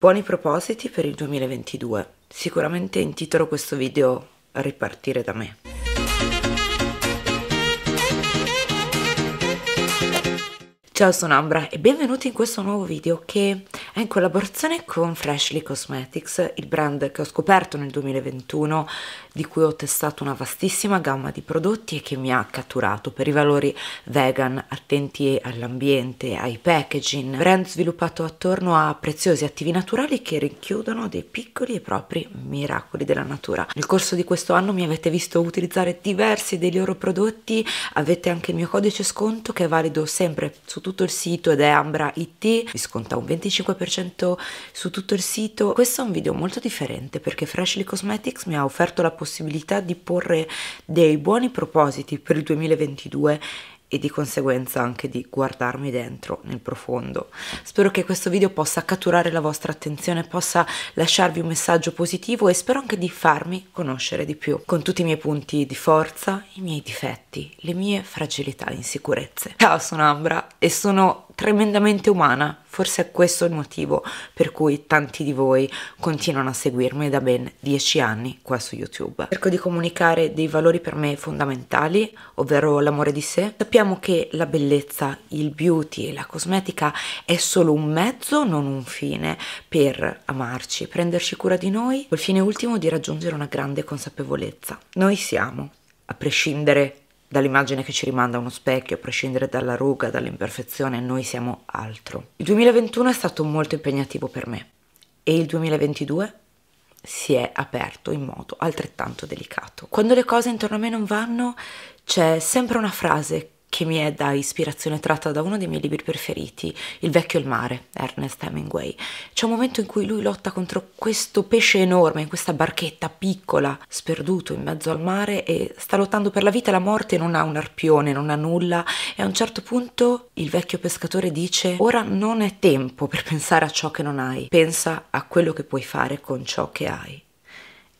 Buoni propositi per il 2022. Sicuramente intitolo questo video Ripartire da me. Ciao sono Ambra e benvenuti in questo nuovo video che è in collaborazione con Freshly Cosmetics, il brand che ho scoperto nel 2021, di cui ho testato una vastissima gamma di prodotti e che mi ha catturato per i valori vegan, attenti all'ambiente, ai packaging, brand sviluppato attorno a preziosi attivi naturali che rinchiudono dei piccoli e propri miracoli della natura. Nel corso di questo anno mi avete visto utilizzare diversi dei loro prodotti, avete anche il mio codice sconto che è valido sempre su tutti tutto il sito ed è Ambra IT, vi sconta un 25% su tutto il sito. Questo è un video molto differente perché Freshly Cosmetics mi ha offerto la possibilità di porre dei buoni propositi per il 2022 e di conseguenza anche di guardarmi dentro nel profondo. Spero che questo video possa catturare la vostra attenzione, possa lasciarvi un messaggio positivo e spero anche di farmi conoscere di più, con tutti i miei punti di forza, i miei difetti, le mie fragilità e insicurezze. Ciao, sono Ambra e sono tremendamente umana. Forse è questo il motivo per cui tanti di voi continuano a seguirmi da ben dieci anni qua su YouTube. Cerco di comunicare dei valori per me fondamentali, ovvero l'amore di sé. Sappiamo che la bellezza, il beauty e la cosmetica è solo un mezzo, non un fine, per amarci, prenderci cura di noi, col fine ultimo di raggiungere una grande consapevolezza. Noi siamo, a prescindere Dall'immagine che ci rimanda uno specchio, a prescindere dalla ruga, dall'imperfezione, noi siamo altro. Il 2021 è stato molto impegnativo per me e il 2022 si è aperto in modo altrettanto delicato. Quando le cose intorno a me non vanno, c'è sempre una frase che mi è da ispirazione tratta da uno dei miei libri preferiti, Il vecchio e il mare, Ernest Hemingway. C'è un momento in cui lui lotta contro questo pesce enorme, in questa barchetta piccola, sperduto in mezzo al mare e sta lottando per la vita e la morte, non ha un arpione, non ha nulla e a un certo punto il vecchio pescatore dice ora non è tempo per pensare a ciò che non hai, pensa a quello che puoi fare con ciò che hai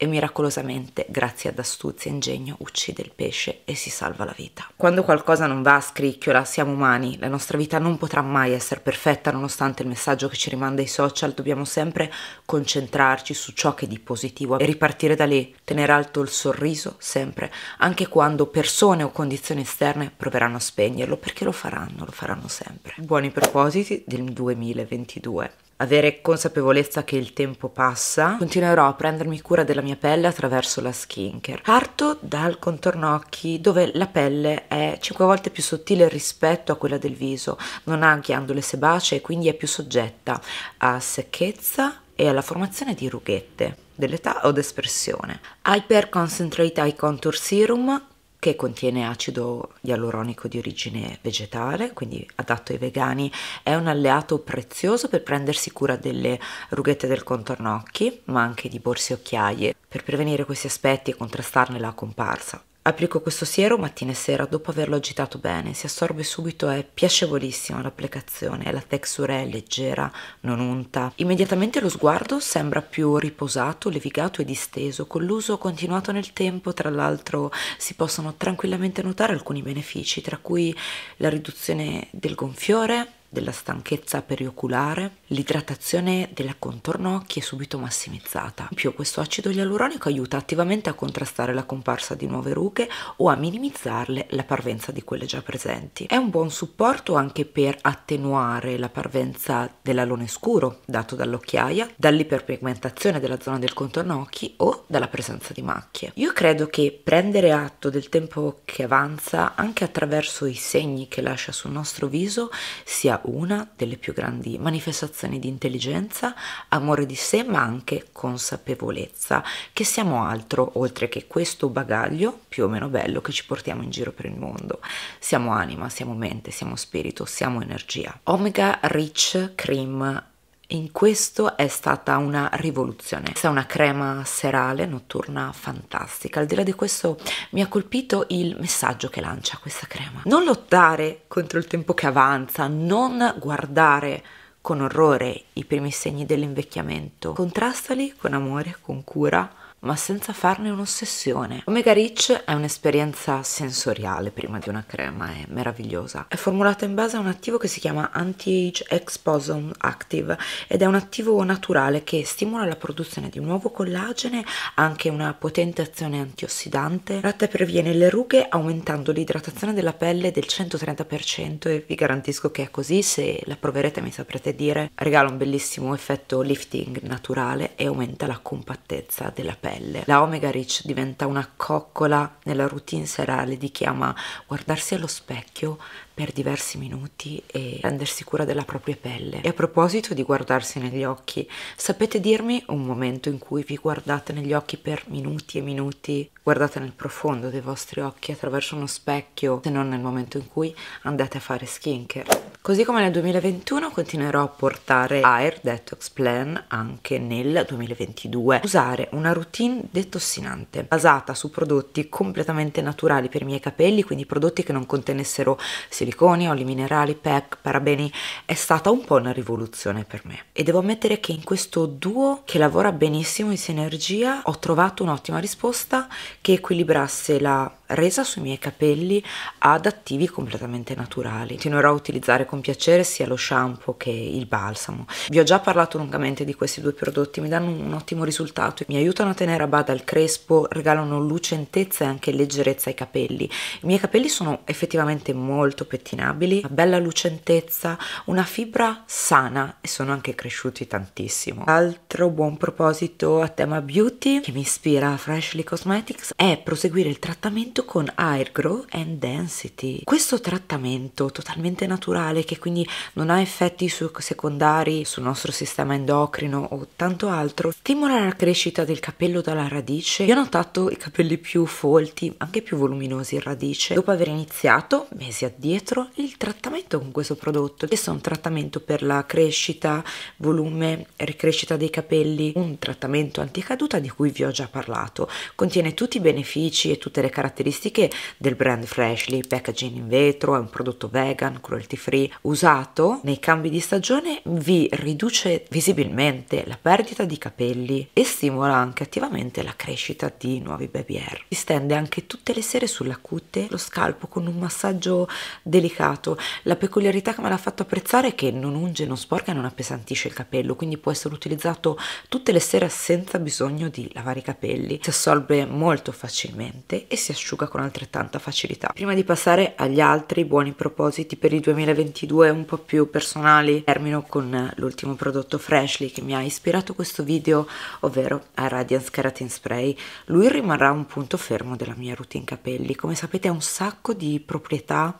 e miracolosamente, grazie ad astuzia e ingegno, uccide il pesce e si salva la vita. Quando qualcosa non va a scricchiola, siamo umani, la nostra vita non potrà mai essere perfetta nonostante il messaggio che ci rimanda i social, dobbiamo sempre concentrarci su ciò che di positivo e ripartire da lì, tenere alto il sorriso sempre, anche quando persone o condizioni esterne proveranno a spegnerlo, perché lo faranno, lo faranno sempre. Buoni propositi del 2022 avere consapevolezza che il tempo passa, continuerò a prendermi cura della mia pelle attraverso la skincare. Parto dal contorno occhi dove la pelle è 5 volte più sottile rispetto a quella del viso, non ha ghiandole sebacee quindi è più soggetta a secchezza e alla formazione di rughette dell'età o d'espressione. Hyper Concentrate Eye Contour Serum che contiene acido ialuronico di origine vegetale, quindi adatto ai vegani, è un alleato prezioso per prendersi cura delle rughette del contorno occhi, ma anche di borse e occhiaie, per prevenire questi aspetti e contrastarne la comparsa. Applico questo siero mattina e sera dopo averlo agitato bene, si assorbe subito, è piacevolissima l'applicazione, la texture è leggera, non unta. Immediatamente lo sguardo sembra più riposato, levigato e disteso, con l'uso continuato nel tempo tra l'altro si possono tranquillamente notare alcuni benefici, tra cui la riduzione del gonfiore, della stanchezza perioculare, l'idratazione del contorno occhi è subito massimizzata. In più questo acido ialuronico aiuta attivamente a contrastare la comparsa di nuove rughe o a minimizzarle la parvenza di quelle già presenti. È un buon supporto anche per attenuare la parvenza dell'alone scuro dato dall'occhiaia, dall'iperpigmentazione della zona del contorno occhi o dalla presenza di macchie. Io credo che prendere atto del tempo che avanza anche attraverso i segni che lascia sul nostro viso sia una delle più grandi manifestazioni di intelligenza, amore di sé, ma anche consapevolezza che siamo altro oltre che questo bagaglio più o meno bello che ci portiamo in giro per il mondo. Siamo anima, siamo mente, siamo spirito, siamo energia. Omega Rich Cream in questo è stata una rivoluzione. Questa è una crema serale notturna fantastica. Al di là di questo mi ha colpito il messaggio che lancia questa crema. Non lottare contro il tempo che avanza, non guardare con orrore i primi segni dell'invecchiamento. Contrastali con amore, con cura, ma senza farne un'ossessione. Omega Rich è un'esperienza sensoriale prima di una crema, è meravigliosa. È formulata in base a un attivo che si chiama Anti-Age Exposome Active ed è un attivo naturale che stimola la produzione di nuovo collagene, anche una potente azione antiossidante. e previene le rughe aumentando l'idratazione della pelle del 130% e vi garantisco che è così, se la proverete mi saprete dire. Regala un bellissimo effetto lifting naturale e aumenta la compattezza della pelle pelle. La Omega Rich diventa una coccola nella routine serale di chi ama guardarsi allo specchio per diversi minuti e prendersi cura della propria pelle. E a proposito di guardarsi negli occhi, sapete dirmi un momento in cui vi guardate negli occhi per minuti e minuti? Guardate nel profondo dei vostri occhi attraverso uno specchio, se non nel momento in cui andate a fare skincare. Così come nel 2021 continuerò a portare Air Detox Plan anche nel 2022. Usare una routine detossinante basata su prodotti completamente naturali per i miei capelli, quindi prodotti che non contenessero siliconi, oli minerali, PEC, parabeni, è stata un po' una rivoluzione per me. E devo ammettere che in questo duo che lavora benissimo in sinergia ho trovato un'ottima risposta che equilibrasse la resa sui miei capelli ad attivi completamente naturali. Continuerò a utilizzare come con piacere sia lo shampoo che il balsamo. Vi ho già parlato lungamente di questi due prodotti, mi danno un ottimo risultato, mi aiutano a tenere a bada il crespo, regalano lucentezza e anche leggerezza ai capelli. I miei capelli sono effettivamente molto pettinabili, una bella lucentezza, una fibra sana e sono anche cresciuti tantissimo. Altro buon proposito a tema beauty che mi ispira a Freshly Cosmetics è proseguire il trattamento con Air Grow and Density. Questo trattamento totalmente naturale che quindi non ha effetti secondari sul nostro sistema endocrino o tanto altro, stimola la crescita del capello dalla radice. Io ho notato i capelli più folti, anche più voluminosi in radice, dopo aver iniziato mesi addietro il trattamento con questo prodotto, Questo è un trattamento per la crescita, volume, ricrescita dei capelli, un trattamento anticaduta di cui vi ho già parlato. Contiene tutti i benefici e tutte le caratteristiche del brand Freshly, packaging in vetro, è un prodotto vegan, cruelty free, usato nei cambi di stagione vi riduce visibilmente la perdita di capelli e stimola anche attivamente la crescita di nuovi baby hair. Si stende anche tutte le sere sulla cute, lo scalpo con un massaggio delicato. La peculiarità che me l'ha fatto apprezzare è che non unge, non sporca e non appesantisce il capello, quindi può essere utilizzato tutte le sere senza bisogno di lavare i capelli. Si assorbe molto facilmente e si asciuga con altrettanta facilità. Prima di passare agli altri buoni propositi per il 2021 argomenti, due un po' più personali. Termino con l'ultimo prodotto Freshly che mi ha ispirato questo video, ovvero a Radiance Keratin Spray. Lui rimarrà un punto fermo della mia routine capelli. Come sapete ha un sacco di proprietà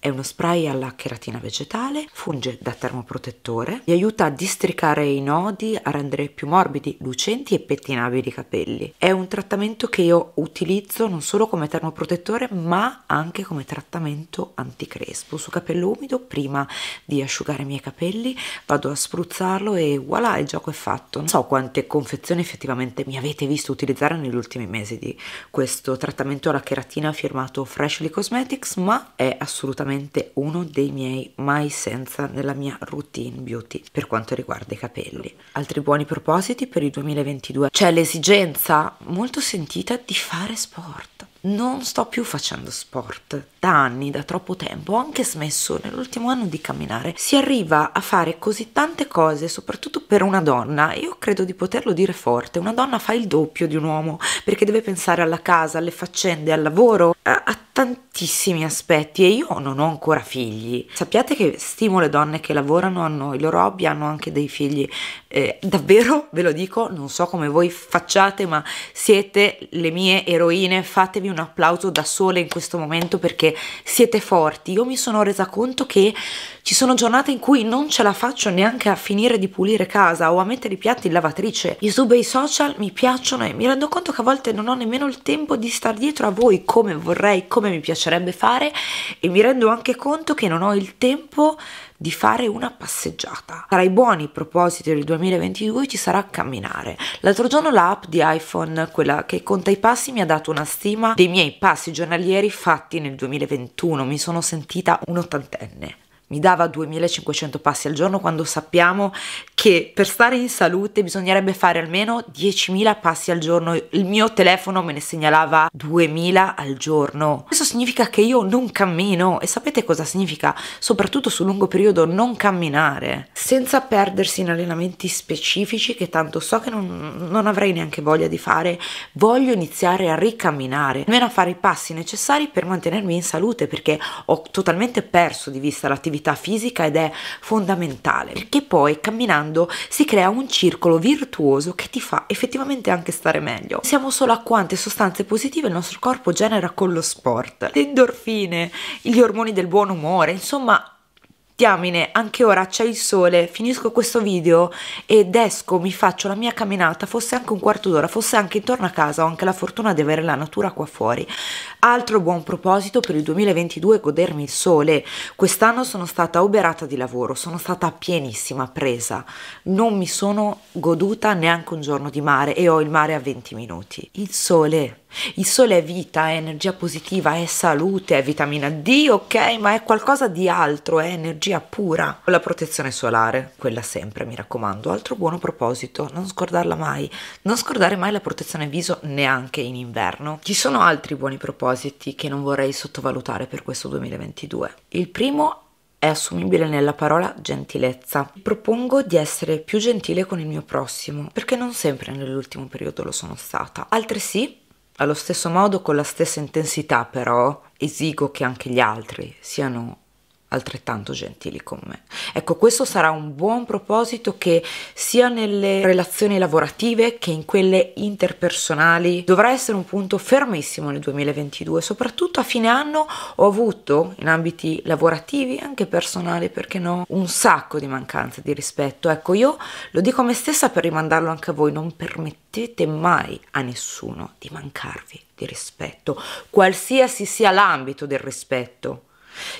è uno spray alla cheratina vegetale, funge da termoprotettore, vi aiuta a districare i nodi, a rendere più morbidi, lucenti e pettinabili i capelli. È un trattamento che io utilizzo non solo come termoprotettore ma anche come trattamento anticrespo. Su capello umido prima di asciugare i miei capelli vado a spruzzarlo e voilà il gioco è fatto. Non so quante confezioni effettivamente mi avete visto utilizzare negli ultimi mesi di questo trattamento alla cheratina firmato Freshly Cosmetics ma è assolutamente assolutamente uno dei miei mai senza nella mia routine beauty per quanto riguarda i capelli. Altri buoni propositi per il 2022. C'è l'esigenza molto sentita di fare sport. Non sto più facendo sport da anni, da troppo tempo, ho anche smesso nell'ultimo anno di camminare. Si arriva a fare così tante cose, soprattutto per una donna, io credo di poterlo dire forte, una donna fa il doppio di un uomo, perché deve pensare alla casa, alle faccende, al lavoro, a, a tantissimi aspetti e io non ho ancora figli. Sappiate che stimo le donne che lavorano, hanno i loro hobby, hanno anche dei figli. Eh, davvero, ve lo dico, non so come voi facciate, ma siete le mie eroine, fatevi un applauso da sole in questo momento perché perché siete forti. Io mi sono resa conto che ci sono giornate in cui non ce la faccio neanche a finire di pulire casa o a mettere i piatti in lavatrice. I sub e i social mi piacciono e mi rendo conto che a volte non ho nemmeno il tempo di star dietro a voi come vorrei, come mi piacerebbe fare e mi rendo anche conto che non ho il tempo di fare una passeggiata. Tra i buoni propositi del 2022 ci sarà camminare. L'altro giorno la app di iPhone, quella che conta i passi, mi ha dato una stima dei miei passi giornalieri fatti nel 2021. Mi sono sentita un'ottantenne mi dava 2500 passi al giorno quando sappiamo che per stare in salute bisognerebbe fare almeno 10.000 passi al giorno. Il mio telefono me ne segnalava 2.000 al giorno. Questo significa che io non cammino e sapete cosa significa? Soprattutto sul lungo periodo non camminare, senza perdersi in allenamenti specifici che tanto so che non, non avrei neanche voglia di fare, voglio iniziare a ricamminare, almeno a fare i passi necessari per mantenermi in salute perché ho totalmente perso di vista l'attività attività fisica ed è fondamentale perché poi camminando si crea un circolo virtuoso che ti fa effettivamente anche stare meglio. Siamo solo a quante sostanze positive il nostro corpo genera con lo sport. Le endorfine, gli ormoni del buon umore, insomma diamine, anche ora c'è il sole, finisco questo video ed esco, mi faccio la mia camminata, fosse anche un quarto d'ora, fosse anche intorno a casa, ho anche la fortuna di avere la natura qua fuori. Altro buon proposito per il 2022 godermi il sole. Quest'anno sono stata uberata di lavoro, sono stata pienissima presa. Non mi sono goduta neanche un giorno di mare e ho il mare a 20 minuti. Il sole il sole è vita, è energia positiva, è salute, è vitamina D, ok, ma è qualcosa di altro, è energia pura. La protezione solare, quella sempre, mi raccomando. Altro buono proposito, non scordarla mai. Non scordare mai la protezione viso neanche in inverno. Ci sono altri buoni propositi che non vorrei sottovalutare per questo 2022. Il primo è assumibile nella parola gentilezza. Propongo di essere più gentile con il mio prossimo, perché non sempre nell'ultimo periodo lo sono stata. Altresì allo stesso modo, con la stessa intensità però, esigo che anche gli altri siano altrettanto gentili con me. Ecco, questo sarà un buon proposito che sia nelle relazioni lavorative che in quelle interpersonali dovrà essere un punto fermissimo nel 2022, soprattutto a fine anno ho avuto in ambiti lavorativi, anche personali, perché no, un sacco di mancanze di rispetto. Ecco, io lo dico a me stessa per rimandarlo anche a voi, non permettete mai a nessuno di mancarvi di rispetto, qualsiasi sia l'ambito del rispetto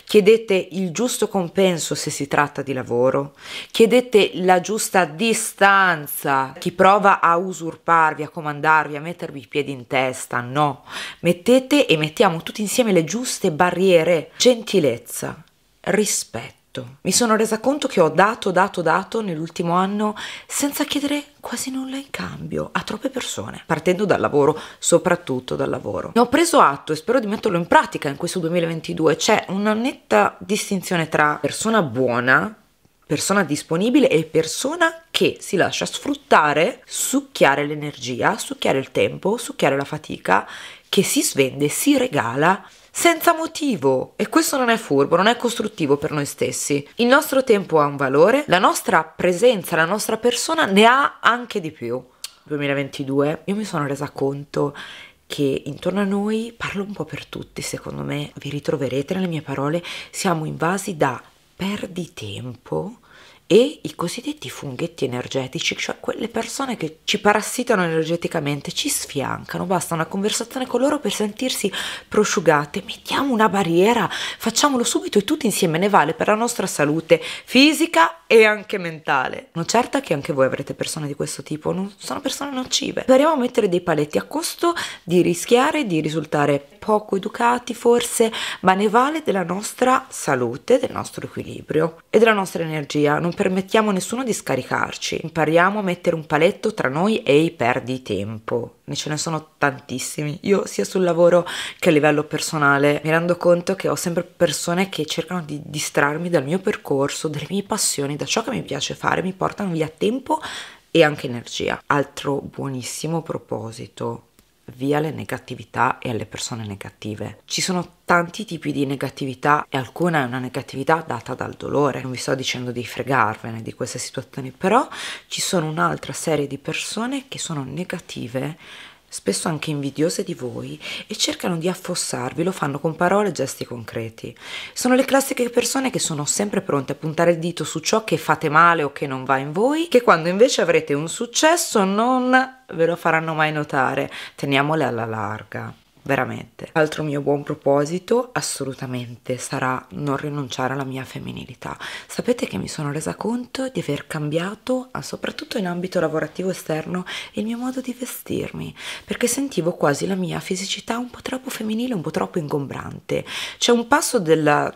chiedete il giusto compenso se si tratta di lavoro, chiedete la giusta distanza, chi prova a usurparvi, a comandarvi, a mettervi i piedi in testa, no, mettete e mettiamo tutti insieme le giuste barriere, gentilezza, rispetto tutto. Mi sono resa conto che ho dato, dato, dato nell'ultimo anno senza chiedere quasi nulla in cambio a troppe persone, partendo dal lavoro, soprattutto dal lavoro. Ne ho preso atto e spero di metterlo in pratica in questo 2022. C'è una netta distinzione tra persona buona, persona disponibile e persona che si lascia sfruttare, succhiare l'energia, succhiare il tempo, succhiare la fatica, che si svende, si regala senza motivo e questo non è furbo, non è costruttivo per noi stessi. Il nostro tempo ha un valore, la nostra presenza, la nostra persona ne ha anche di più. 2022 io mi sono resa conto che intorno a noi, parlo un po' per tutti, secondo me vi ritroverete nelle mie parole, siamo invasi da perditempo, e i cosiddetti funghetti energetici, cioè quelle persone che ci parassitano energeticamente, ci sfiancano, basta una conversazione con loro per sentirsi prosciugate, mettiamo una barriera, facciamolo subito e tutti insieme ne vale per la nostra salute fisica e anche mentale. Sono certa che anche voi avrete persone di questo tipo, non sono persone nocive. Proviamo a mettere dei paletti a costo di rischiare di risultare poco educati forse, ma ne vale della nostra salute, del nostro equilibrio e della nostra energia. Non permettiamo a nessuno di scaricarci. Impariamo a mettere un paletto tra noi e i perditempo ce ne sono tantissimi. Io sia sul lavoro che a livello personale mi rendo conto che ho sempre persone che cercano di distrarmi dal mio percorso, dalle mie passioni, da ciò che mi piace fare, mi portano via tempo e anche energia. Altro buonissimo proposito via le negatività e alle persone negative. Ci sono tanti tipi di negatività e alcuna è una negatività data dal dolore. Non vi sto dicendo di fregarvene di queste situazioni, però ci sono un'altra serie di persone che sono negative spesso anche invidiose di voi, e cercano di affossarvi, lo fanno con parole e gesti concreti. Sono le classiche persone che sono sempre pronte a puntare il dito su ciò che fate male o che non va in voi, che quando invece avrete un successo non ve lo faranno mai notare. Teniamole alla larga veramente. Altro mio buon proposito assolutamente sarà non rinunciare alla mia femminilità. Sapete che mi sono resa conto di aver cambiato, ah, soprattutto in ambito lavorativo esterno, il mio modo di vestirmi, perché sentivo quasi la mia fisicità un po' troppo femminile, un po' troppo ingombrante. C'è un passo della,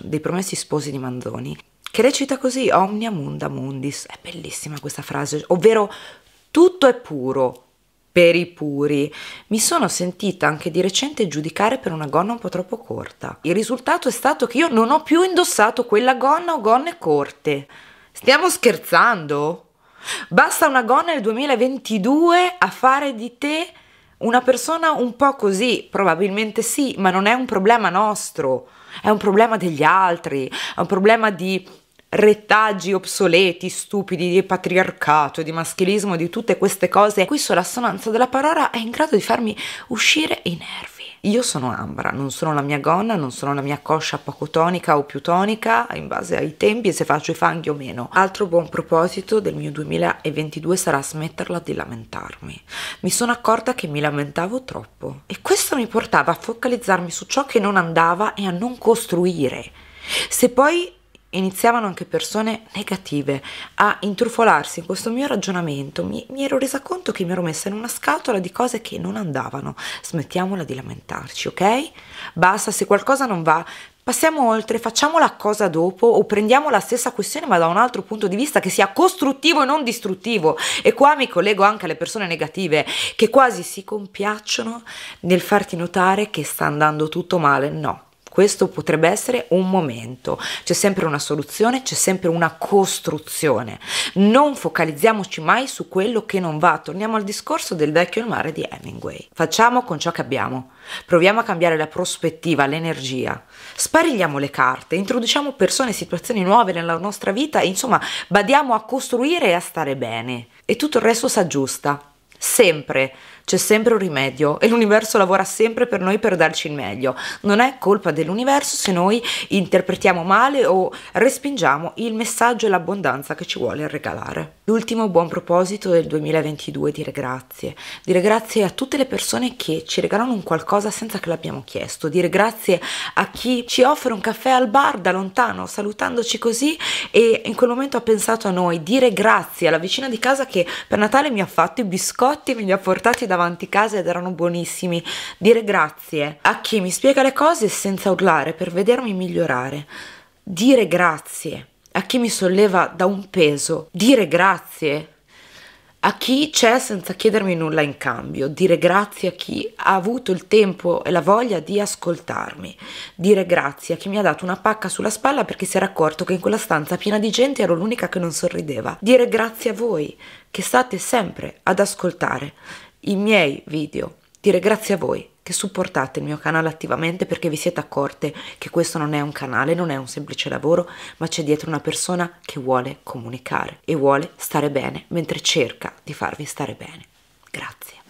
dei promessi sposi di Manzoni che recita così, Omnia Munda Mundis, è bellissima questa frase, ovvero tutto è puro, per i puri. Mi sono sentita anche di recente giudicare per una gonna un po' troppo corta. Il risultato è stato che io non ho più indossato quella gonna o gonne corte. Stiamo scherzando? Basta una gonna nel 2022 a fare di te una persona un po' così, probabilmente sì, ma non è un problema nostro, è un problema degli altri, è un problema di rettaggi obsoleti, stupidi, di patriarcato, di maschilismo, di tutte queste cose, qui sulla sonanza della parola è in grado di farmi uscire i nervi. Io sono Ambra, non sono la mia gonna, non sono la mia coscia poco tonica o più tonica, in base ai tempi e se faccio i fanghi o meno. Altro buon proposito del mio 2022 sarà smetterla di lamentarmi. Mi sono accorta che mi lamentavo troppo e questo mi portava a focalizzarmi su ciò che non andava e a non costruire. Se poi iniziavano anche persone negative a intrufolarsi in questo mio ragionamento, mi, mi, ero resa conto che mi ero messa in una scatola di cose che non andavano. Smettiamola di lamentarci, ok? Basta, se qualcosa non va, passiamo oltre, facciamo la cosa dopo o prendiamo la stessa questione ma da un altro punto di vista che sia costruttivo e non distruttivo. E qua mi collego anche alle persone negative che quasi si compiacciono nel farti notare che sta andando tutto male. No questo potrebbe essere un momento, c'è sempre una soluzione, c'è sempre una costruzione. Non focalizziamoci mai su quello che non va, torniamo al discorso del vecchio mare di Hemingway. Facciamo con ciò che abbiamo, proviamo a cambiare la prospettiva, l'energia, sparigliamo le carte, introduciamo persone e situazioni nuove nella nostra vita insomma badiamo a costruire e a stare bene. E tutto il resto si aggiusta, sempre c'è sempre un rimedio e l'universo lavora sempre per noi per darci il meglio. Non è colpa dell'universo se noi interpretiamo male o respingiamo il messaggio e l'abbondanza che ci vuole regalare. L'ultimo buon proposito del 2022 è dire grazie. Dire grazie a tutte le persone che ci regalano un qualcosa senza che l'abbiamo chiesto. Dire grazie a chi ci offre un caffè al bar da lontano salutandoci così e in quel momento ha pensato a noi. Dire grazie alla vicina di casa che per Natale mi ha fatto i biscotti e me li ha portati da davanti casa ed erano buonissimi, dire grazie a chi mi spiega le cose senza urlare per vedermi migliorare, dire grazie a chi mi solleva da un peso, dire grazie a chi c'è senza chiedermi nulla in cambio, dire grazie a chi ha avuto il tempo e la voglia di ascoltarmi, dire grazie a chi mi ha dato una pacca sulla spalla perché si era accorto che in quella stanza piena di gente ero l'unica che non sorrideva, dire grazie a voi che state sempre ad ascoltare i miei video, dire grazie a voi che supportate il mio canale attivamente perché vi siete accorte che questo non è un canale, non è un semplice lavoro, ma c'è dietro una persona che vuole comunicare e vuole stare bene mentre cerca di farvi stare bene. Grazie.